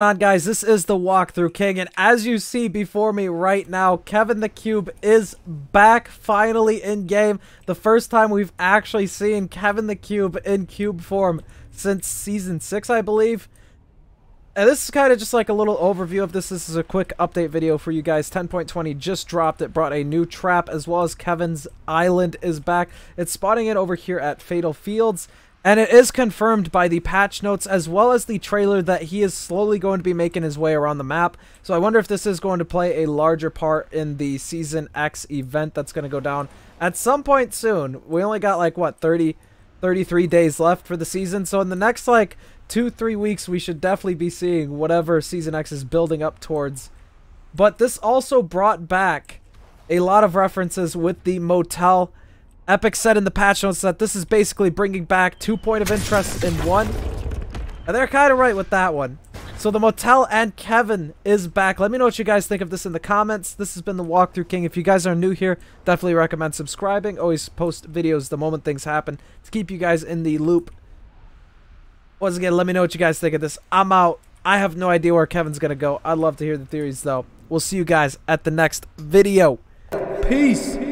on guys this is the walkthrough king and as you see before me right now kevin the cube is back finally in game the first time we've actually seen kevin the cube in cube form since season six i believe and this is kind of just like a little overview of this this is a quick update video for you guys 10.20 just dropped it brought a new trap as well as kevin's island is back it's spotting it over here at fatal fields and it is confirmed by the patch notes as well as the trailer that he is slowly going to be making his way around the map. So I wonder if this is going to play a larger part in the Season X event that's going to go down at some point soon. We only got like, what, 30, 33 days left for the season. So in the next like two, three weeks, we should definitely be seeing whatever Season X is building up towards. But this also brought back a lot of references with the motel Epic said in the patch notes that this is basically bringing back two point of interest in one. And they're kind of right with that one. So the motel and Kevin is back. Let me know what you guys think of this in the comments. This has been the Walkthrough King. If you guys are new here, definitely recommend subscribing. Always post videos the moment things happen to keep you guys in the loop. Once again, let me know what you guys think of this. I'm out. I have no idea where Kevin's going to go. I'd love to hear the theories, though. We'll see you guys at the next video. Peace.